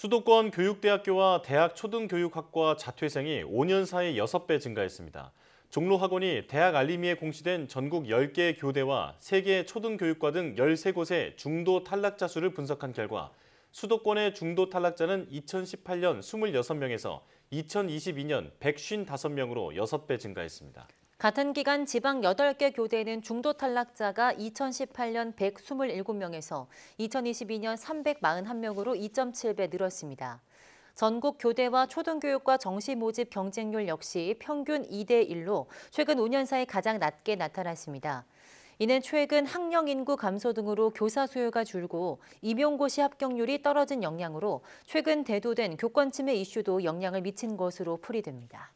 수도권 교육대학교와 대학 초등교육학과 자퇴생이 5년 사이 6배 증가했습니다. 종로학원이 대학 알림위에 공시된 전국 10개 교대와 3개 초등교육과 등 13곳의 중도 탈락자 수를 분석한 결과 수도권의 중도 탈락자는 2018년 26명에서 2022년 155명으로 6배 증가했습니다. 같은 기간 지방 8개 교대는 중도 탈락자가 2018년 127명에서 2022년 341명으로 2.7배 늘었습니다. 전국 교대와 초등교육과 정시 모집 경쟁률 역시 평균 2대 1로 최근 5년 사이 가장 낮게 나타났습니다. 이는 최근 학령 인구 감소 등으로 교사 수요가 줄고 임용고시 합격률이 떨어진 영향으로 최근 대두된 교권 침해 이슈도 영향을 미친 것으로 풀이됩니다.